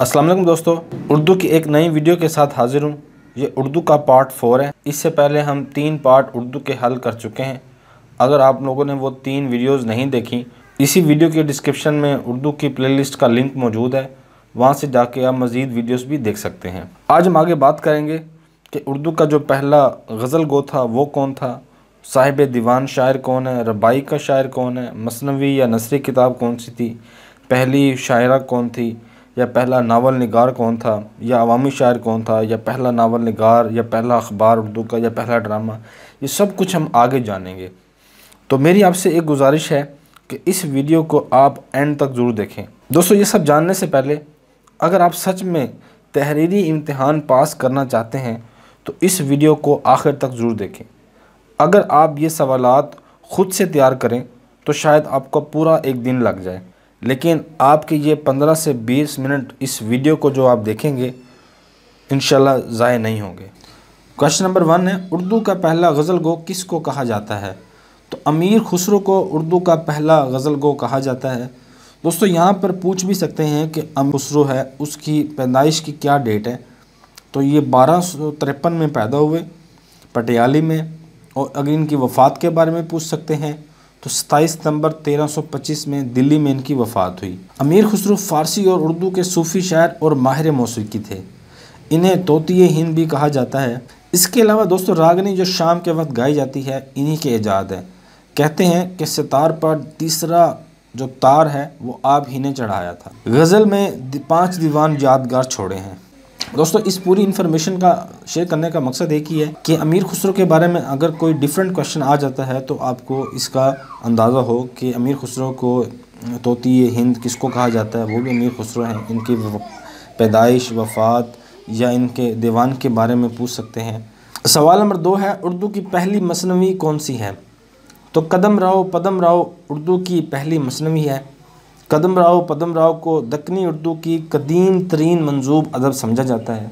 असलम दोस्तों उर्दू की एक नई वीडियो के साथ हाजिर हूँ ये उर्दू का पार्ट फोर है इससे पहले हम तीन पार्ट उर्दू के हल कर चुके हैं अगर आप लोगों ने वो तीन वीडियोस नहीं देखी इसी वीडियो के डिस्क्रिप्शन में उर्दू की प्लेलिस्ट का लिंक मौजूद है वहाँ से जाके आप मज़ीद वीडियोस भी देख सकते हैं आज हम आगे बात करेंगे कि उर्दू का जो पहला गज़ल गो था वो कौन था साहिब दीवान शायर कौन है रबाई का शायर कौन है मसनवी या नसरी किताब कौन सी थी पहली शायरा कौन थी या पहला नावल नगार कौन था या अवामी शायर कौन था या पहला नावल नगार या पहला अखबार उर्दू का या पहला ड्रामा ये सब कुछ हम आगे जानेंगे तो मेरी आपसे एक गुजारिश है कि इस वीडियो को आप एंड तक ज़रूर देखें दोस्तों ये सब जानने से पहले अगर आप सच में तहरीरी इम्तहान पास करना चाहते हैं तो इस वीडियो को आखिर तक ज़रूर देखें अगर आप ये सवालत ख़ुद से तैयार करें तो शायद आपका पूरा एक दिन लग जाए लेकिन आपके ये 15 से 20 मिनट इस वीडियो को जो आप देखेंगे इन ज़ाय नहीं होंगे क्वेश्चन नंबर वन है उर्दू का पहला गज़ल गो किस को कहा जाता है तो अमीर खुसरो को उर्दू का पहला गज़ल गो कहा जाता है दोस्तों यहाँ पर पूछ भी सकते हैं कि अमीर खुसरो है उसकी पैदाइश की क्या डेट है तो ये बारह में पैदा हुए पटियाली में और अगर इनकी वफ़ात के बारे में पूछ सकते हैं तो 27 सितंबर 1325 में दिल्ली में इनकी वफ़ात हुई अमीर खुसरू फ़ारसी और उर्दू के सूफ़ी शायर और माहिर मौसीकी थे इन्हें तोती हिंद भी कहा जाता है इसके अलावा दोस्तों रागनी जो शाम के वक्त गाई जाती है इन्हीं के ईजाद है कहते हैं कि सितार पर तीसरा जो तार है वो आप ही ने चढ़ाया था गज़ल में पांच दीवान यादगार छोड़े हैं दोस्तों इस पूरी इन्फॉर्मेशन का शेयर करने का मकसद एक ही है कि अमीर खुसरो के बारे में अगर कोई डिफरेंट क्वेश्चन आ जाता है तो आपको इसका अंदाज़ा हो कि अमीर खुसरो को तोती हिंद किसको कहा जाता है वो भी अमीर खुसरो हैं इनकी पैदाइश वफ़ात या इनके दीवान के बारे में पूछ सकते हैं सवाल नंबर दो है उर्दू की पहली मसनवी कौन सी है तो कदम राव पदम राव उर्दू की पहली मसनवी है कदम राव पदम राव को दक्नी उर्दू की कदीम तरीन मंजूब अदब समझा जाता है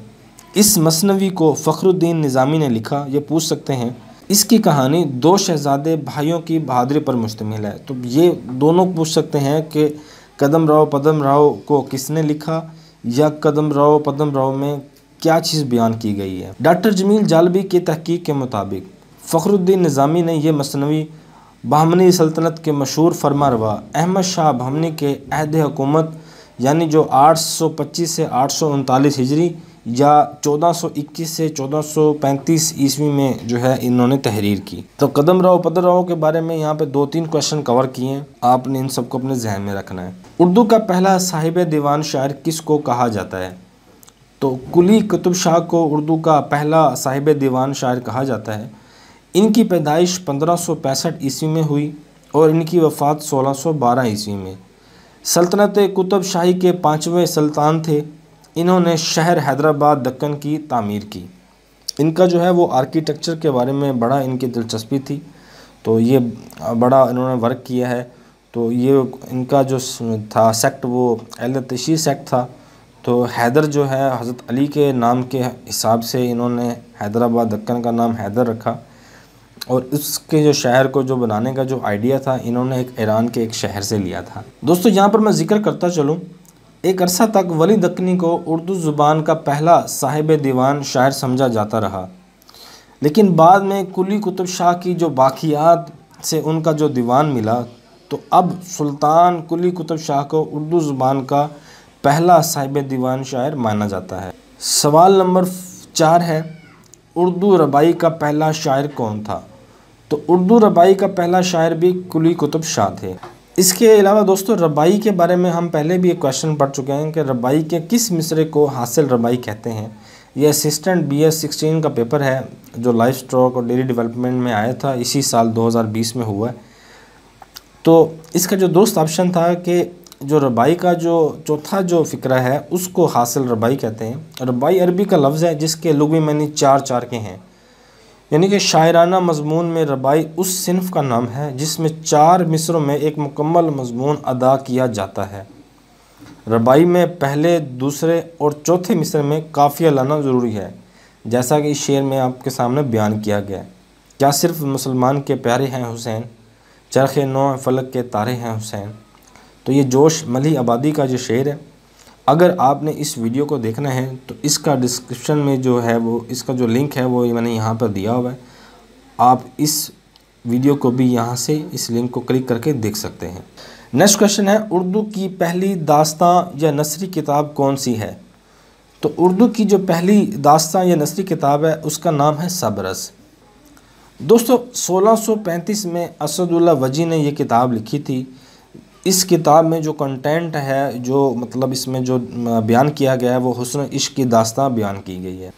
इस मसनवी को फ़खरुद्दीन निज़ामी ने लिखा ये पूछ सकते हैं इसकी कहानी दो शहजादे भाइयों की बहादुरी पर मुश्तमिल है तो ये दोनों पूछ सकते हैं कि कदम राव पदम राव को किसने लिखा या कदम राव पदम राव में क्या चीज़ बयान की गई है डॉक्टर जमील जालबी की तहकीक के मुताबिक फ़खरुद्दीन निज़ामी ने यह मसनवी बहमनी सल्तनत के मशहूर रवा अहमद शाह बहमनी के अहद हुकूमत यानी जो 825 से आठ हिजरी या 1421 से 1435 ईस्वी में जो है इन्होंने तहरीर की तो कदम राव पदर राव के बारे में यहाँ पे दो तीन क्वेश्चन कवर किए हैं आपने इन सबको अपने जहन में रखना है उर्दू का पहला साहिब दीवान शायर किसको कहा जाता है तो कुली कुतुब शाह को उर्दू का पहला साहिब दीवान शायर कहा जाता है इनकी पैदाइश पंद्रह सौ पैंसठ ईस्वी में हुई और इनकी वफ़ात सोलह सौ बारह ईस्वी में सल्तनत कुतुब शाही के पाँचवें सुल्तान थे इन्होंने शहर हैदराबाद दक्कन की तामीर की इनका जो है वो आर्किटेक्चर के बारे में बड़ा इनकी दिलचस्पी थी तो ये बड़ा इन्होंने वर्क किया है तो ये इनका जो था सेक्ट वो अहल तशी सेक्ट था तो हैदर जो है हज़रत अली के नाम के हिसाब से इन्होंने हैदराबाद दक्कन का नाम हैदर रखा और इसके जो शहर को जो बनाने का जो आइडिया था इन्होंने एक ईरान के एक शहर से लिया था दोस्तों यहाँ पर मैं जिक्र करता चलूँ एक अरसा तक वली दक्नी को उर्दू ज़ुबान का पहला साहिब दीवान शायर समझा जाता रहा लेकिन बाद में कुली कुतुब शाह की जो बाकियात से उनका जो दीवान मिला तो अब सुल्तान कुली कुतुब शाह को उर्दू ज़ुबान का पहला साहिब दीवान शायर माना जाता है सवाल नंबर चार है उर्दू रबाई का पहला शायर कौन था तो उर्दू रबाई का पहला शायर भी कुली कुतुब शाह थे इसके अलावा दोस्तों रबाई के बारे में हम पहले भी एक क्वेश्चन पढ़ चुके हैं कि रबाई के किस मिसरे को हासिल रबाई कहते हैं ये असिस्टेंट बी एस सिक्सटीन का पेपर है जो लाइफ स्ट्रॉक और डेली डेवलपमेंट में आया था इसी साल 2020 में हुआ तो इसका जो दोस्त ऑप्शन था कि जो रबाई का जो चौथा जो फ़िक्रा है उसको हासिल रबाई कहते हैं रबाई अरबी का लफ्ज़ है जिसके लुगवी मैंने चार चार के हैं यानी कि शायराना मजमून में रबाई उस सिनफ का नाम है जिसमें चार मिसरों में एक मुकम्मल मजमून अदा किया जाता है रबाई में पहले दूसरे और चौथे मिसर में काफ़िया लाना ज़रूरी है जैसा कि इस शेर में आपके सामने बयान किया गया क्या सिर्फ मुसलमान के प्यारे हैं हुसैन चरख नौ फलक के तारे हैं हुसैन तो ये जोश मलि आबादी का जो शेर है अगर आपने इस वीडियो को देखना है तो इसका डिस्क्रिप्शन में जो है वो इसका जो लिंक है वो मैंने यहाँ पर दिया हुआ है आप इस वीडियो को भी यहाँ से इस लिंक को क्लिक करके देख सकते हैं नेक्स्ट क्वेश्चन है उर्दू की पहली दास्तां या नसरी किताब कौन सी है तो उर्दू की जो पहली दास्तां या नसरी किताब है उसका नाम है सबरस दोस्तों 1635 में असदुल्ला वजी ने यह किताब लिखी थी इस किताब में जो कंटेंट है जो मतलब इसमें जो बयान किया गया है वो हसन इश्क की दास्तां बयान की गई है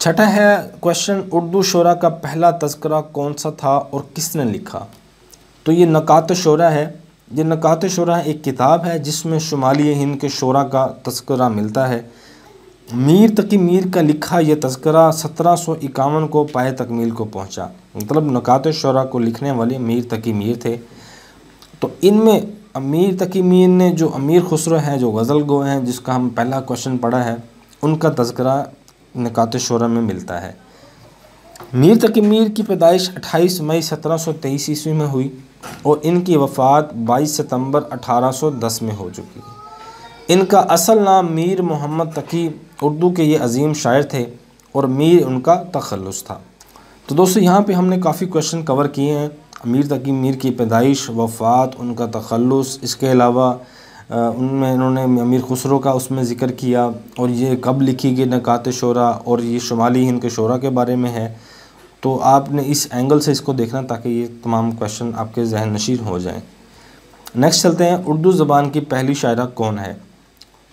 छठा है क्वेश्चन उर्दू शरा का पहला तस्करा कौन सा था और किसने लिखा तो ये नकात शरा है ये नकात शोरा एक किताब है जिसमें शुमाली हिंद के शोरा का तस्करा मिलता है मीर तकी मीर का लिखा यह तस्करा सत्रह सौ इक्यावन को पाए तकमील को पहुँचा मतलब नकात शरा को लिखने वाले मीर तकी मीर थे तो इनमें अमीर मीन ने जो अमीर खुसरो हैं जो गज़ल गो हैं जिसका हम पहला क्वेश्चन पढ़ा है उनका तस्करा निकात शरा में मिलता है मीर तकी मीर की पैदाइश 28 मई 1723 ईस्वी में हुई और इनकी वफ़ात 22 सितंबर 1810 में हो चुकी है इनका असल नाम मीर मोहम्मद तकी उर्दू के ये अजीम शायर थे और मीर उनका तखलस था तो दोस्तों यहाँ पे हमने काफ़ी क्वेश्चन कवर किए हैं अमीर तकी मीर की पैदाइश वफ़ात उनका तखलस इसके अलावा उनमें इन्होंने अमीर खुसरो का उसमें ज़िक्र किया और ये कब लिखी गई नकात शरा और ये शुमाली हिंद के शरा के बारे में है तो आपने इस एंगल से इसको देखना ताकि ये तमाम क्वेश्चन आपके जहन नशीर हो जाए नेक्स्ट चलते हैं उर्दू ज़बान की पहली शायरा कौन है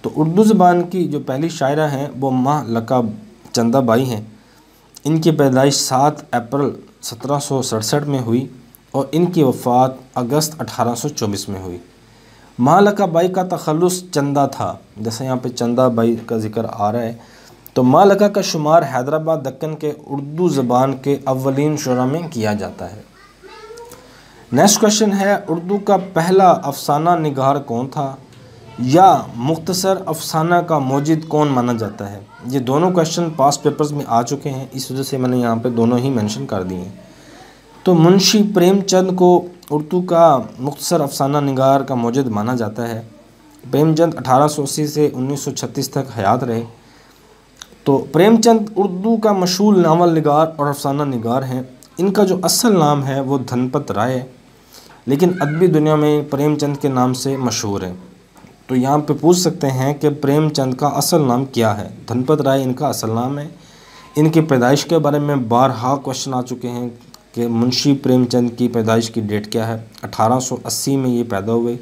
तो उर्दू ज़बान की जो पहली शायरा हैं वो माह लका चंदा बाई हैं इनकी पैदाइश सात अप्रैल सत्रह सौ सड़सठ में हुई और इनकी वफ़ात अगस्त 1824 में हुई मालका बाई का तखलस चंदा था जैसे यहाँ पे चंदा बाई का जिक्र आ रहा है तो मालका का शुमार हैदराबाद दक्कन के उर्दू ज़बान के अवलिन शुरा में किया जाता है नेक्स्ट क्वेश्चन है उर्दू का पहला अफसाना निगार कौन था या मुख्तसर अफसाना का मौजिद कौन माना जाता है ये दोनों क्वेश्चन पास पेपर्स में आ चुके हैं इस वजह से मैंने यहाँ पे दोनों ही मेंशन कर दिए हैं तो मुंशी प्रेमचंद को उर्दू का मुख्तर अफसाना नगार का मौजद माना जाता है प्रेमचंद अठारह सौ अस्सी से उन्नीस सौ छत्तीस तक हयात रहे तो प्रेमचंद उर्दू का मशहूर नावल नगार और अफसाना नगार हैं इनका जो असल नाम है वो धनपत राय है लेकिन अदबी दुनिया में प्रेमचंद के नाम से मशहूर है तो यहाँ पे पूछ सकते हैं कि प्रेमचंद का असल नाम क्या है धनपत राय इनका असल नाम है इनकी पैदाइश के बारे में बारहा क्वेश्चन आ चुके हैं कि मुंशी प्रेमचंद की पैदाइश की डेट क्या है 1880 में ये पैदा हुए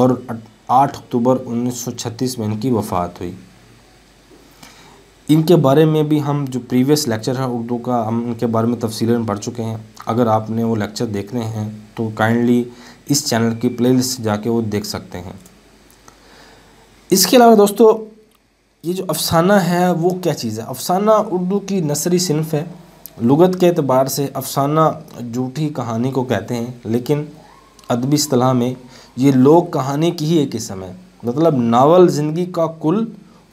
और 8 अक्टूबर 1936 में इनकी वफ़ात हुई इनके बारे में भी हम जो प्रीवियस लेक्चर है उर्दू का हम इनके बारे में तफसीलन पढ़ चुके हैं अगर आपने वो लेक्चर देखने हैं तो काइंडली इस चैनल की लिस्ट जाके वो देख सकते हैं इसके अलावा दोस्तों ये जो अफसाना है वो क्या चीज़ है अफसाना उर्दू की नसरी सिनफ है लुगत के अतबार से अफसाना झूठी कहानी को कहते हैं लेकिन अदबी असलाह में ये लोक कहानी की ही एक किस्म है मतलब नावल ज़िंदगी का कुल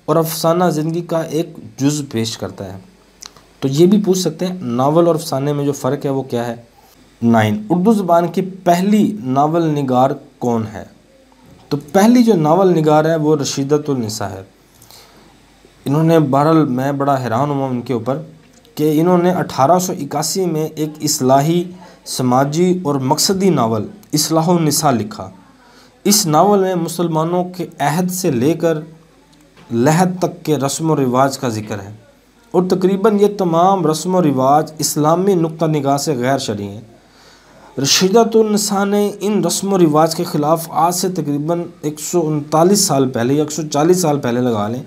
और अफसाना ज़िंदगी का एक जुज़ पेश करता है तो ये भी पूछ सकते हैं नावल और अफसाने में जो फ़र्क है वो क्या है नाइन उर्दू ज़बान की पहली नावल नगार कौन है तो पहली जो नावल नगार है वो रशीदतुलनसा है इन्होंने बहरल मैं बड़ा हैरान हुआ उनके ऊपर कि इन्होंने अठारह में एक असलाही समाजी और मकसदी नावल इसलाह लिखा इस नावल में मुसलमानों के अहद से लेकर लहद तक के रस्म व रिवाज का जिक्र है और तकरीबन ये तमाम रस्म व रिवाज इस्लामी नुक़ निगाह से गैर शरी हैं रशीदातुलनसा ने इन रस्म व रिवाज के ख़िलाफ़ आज से तकरीबन एक साल पहले या एक साल पहले लगा लें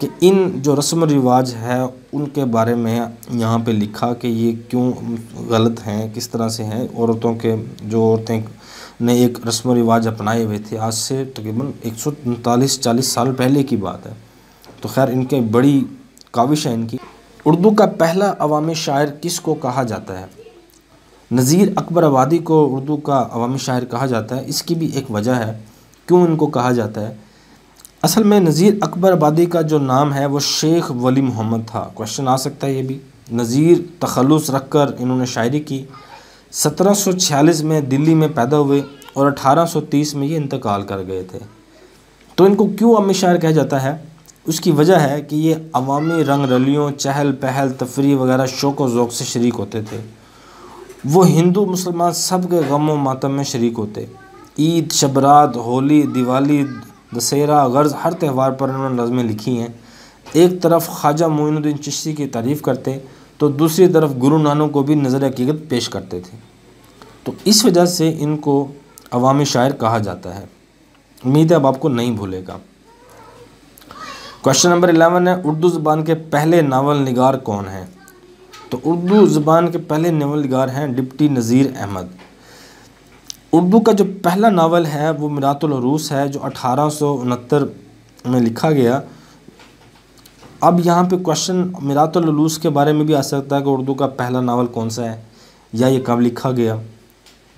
कि इन जो रस्म रिवाज है उनके बारे में यहाँ पे लिखा कि ये क्यों गलत हैं किस तरह से हैं औरतों के जो औरतें ने एक रस्म रिवाज अपनाए हुए थे आज से तकरीबन एक सौ उनतालीस चालीस साल पहले की बात है तो खैर इनके बड़ी काविश है इनकी उर्दू का पहला अवामी शायर किस को कहा जाता है नज़ीर अकबर आबादी को उर्दू का अवामी शायर कहा जाता है इसकी भी एक वजह है क्यों इनको कहा जाता है असल में नज़ीर अकबर आबादी का जो नाम है वो शेख वली मोहम्मद था क्वेश्चन आ सकता है ये भी नज़ीर तखलुस रख कर इन्होंने शायरी की 1746 में दिल्ली में पैदा हुए और 1830 में ये इंतकाल कर गए थे तो इनको क्यों अमी शायर कहा जाता है उसकी वजह है कि ये अवामी रंग रलियों चहल पहल तफरी वगैरह शोक वोक़ से शर्क होते थे वो हिंदू मुसलमान सब के गम व मातम में शर्क होते ईद शबरात होली दिवाली दशहरा गर्ज हर त्यौहार पर उन्होंने नज़में लिखी हैं एक तरफ ख्वाजा मोइनुद्दीन चिश्ती की तारीफ़ करते तो दूसरी तरफ गुरु नानक को भी नज़र हकीकत पेश करते थे तो इस वजह से इनको अवामी शायर कहा जाता है उम्मीद है अब आपको नहीं भूलेगा क्वेश्चन नंबर इलेवन है उर्दू ज़बान के पहले नावल निगार कौन हैं तो उर्दू ज़बान के पहले नावल निगार हैं डिप्टी नज़ीर अहमद उर्दू का जो पहला नावल है वो मिरातलरूस है जो अठारह में लिखा गया अब यहाँ पे क्वेश्चन मरातलरूस के बारे में भी आ सकता है कि उर्दू का पहला नावल कौन सा है या ये कब लिखा गया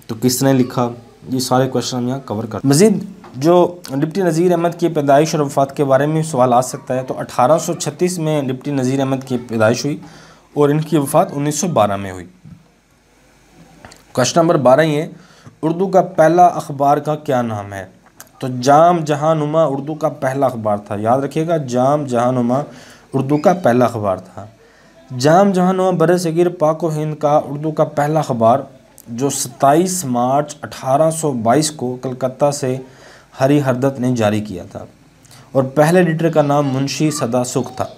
तो किसने लिखा ये सारे क्वेश्चन हम यहाँ कवर कर मज़ीद जो डिप्टी नज़ीर अहमद की पैदाइश और वफ़ात के बारे में सवाल आ सकता है तो 1836 में डिप्टी नज़ीर अहमद की पैदाइश हुई और इनकी वफ़ात 1912 में हुई क्वेश्चन नंबर बारह ये उर्दू का पहला अखबार का क्या नाम है तो जाम जहानुमा उर्दू का पहला अखबार था याद रखिएगा जाम जहानुमा उर्दू का पहला अखबार था जाम जहानुमा बर सगीर पाक हिंद का उर्दू का पहला अखबार जो 27 मार्च 1822 को कलकत्ता से हरी हरदत ने जारी किया था और पहले एडिटर का नाम मुंशी सदा सुख था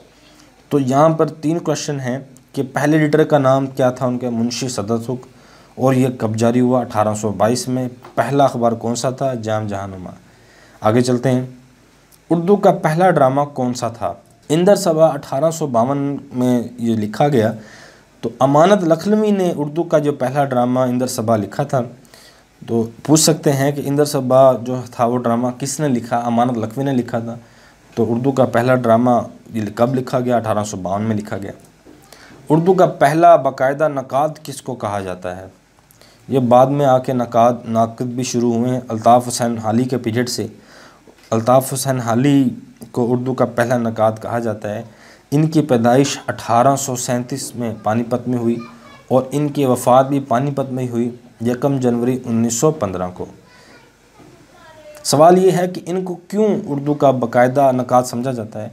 तो यहाँ पर तीन क्वेश्चन हैं कि पहले एडिटर का नाम क्या था उनके मुंशी सदा सुख और ये कब जारी हुआ 1822 में पहला अखबार कौन सा था जाम जहानुमा आगे चलते हैं उर्दू का पहला ड्रामा कौन सा था इंदर सभा अठारह में ये लिखा गया तो अमानत लखलवी ने उर्दू का जो पहला ड्रामा इंदर सभा लिखा था तो पूछ सकते हैं कि इंदर सभा जो था वो ड्रामा किसने लिखा अमानत लखवी ने लिखा था तो उर्दू का पहला ड्रामा कब लिखा गया अठारह में लिखा गया उर्दू का पहला बाकायदा नक़ाद किसको कहा जाता है ये बाद में आके नकाद नाकद भी शुरू हुए हैं अल्ताफ़ हुसैन हाली के पीरियड से अल्ताफ़ हुसैन हाली को उर्दू का पहला नकाद कहा जाता है इनकी पैदाइश अठारह में पानीपत में हुई और इनकी वफात भी पानीपत में ही हुई यकम जनवरी 1915 को सवाल ये है कि इनको क्यों उर्दू का बाकायदा नकाद समझा जाता है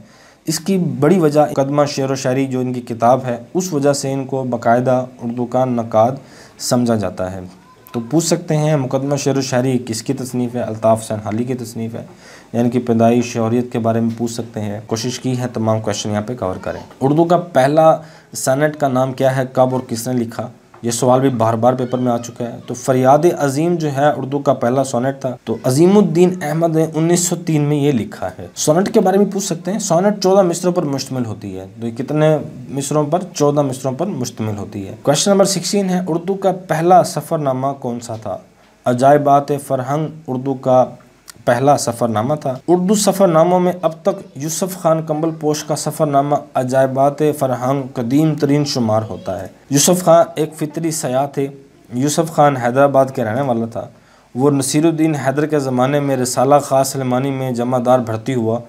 इसकी बड़ी वजह कदमा शेर व शायरी जो इनकी किताब है उस वजह से इनको बाकायदा उर्दू का नकाद समझा जाता है तो पूछ सकते हैं मुकदमा शेर शारी किसकी तसनीफ़ है अल्ताफ़ सैन हाली की तसनीफ़ है यानी कि पैदाई शहरीत के बारे में पूछ सकते हैं कोशिश की है तमाम क्वेश्चन यहाँ पे कवर करें उर्दू का पहला सैनट का नाम क्या है कब और किसने लिखा ये सवाल भी बार बार पेपर में आ चुका है तो फरियाद अजीम जो है उर्दू का पहला सोनेट था तो अजीमुद्दीन अहमद ने 1903 में ये लिखा है सोनेट के बारे में पूछ सकते हैं सोनेट 14 मिसरों पर मुश्तमिल होती है तो कितने मिसरों पर 14 मिसरों पर मुश्तमिल होती है क्वेश्चन नंबर 16 है उर्दू का पहला सफ़रनामा कौन सा था अजायबात फ़रहंग उर्दू का पहला सफ़रनामा था उर्दू सफ़रनामों में अब तक यूसुफ खान कम्बल पोश का सफ़रनामा अजायबात फ़रहंग कदीम तरीन शुमार होता है यूसुफ खान एक फितरी सयाह थे यूसुफ खान हैदराबाद के रहने वाला था वो नसीरुद्दीन हैदर के ज़माने में रसाला ख़ास सलमानी में जमादार भर्ती हुआ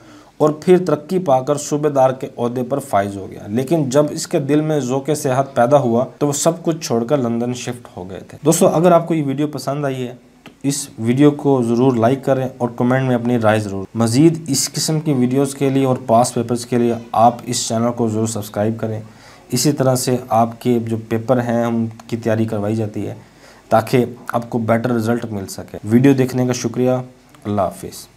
और फिर तरक्की पाकर सूबेदार के अहदे पर फाइज हो गया लेकिन जब इसके दिल में ज़ोक सेहत पैदा हुआ तो वो सब कुछ छोड़कर लंदन शिफ्ट हो गए थे दोस्तों अगर आपको ये वीडियो पसंद आई है इस वीडियो को ज़रूर लाइक करें और कमेंट में अपनी राय ज़रूर मज़ीद इस किस्म की वीडियोस के लिए और पास पेपर्स के लिए आप इस चैनल को ज़रूर सब्सक्राइब करें इसी तरह से आपके जो पेपर हैं उनकी तैयारी करवाई जाती है ताकि आपको बेटर रिज़ल्ट मिल सके वीडियो देखने का शुक्रिया अल्लाह हाफिज़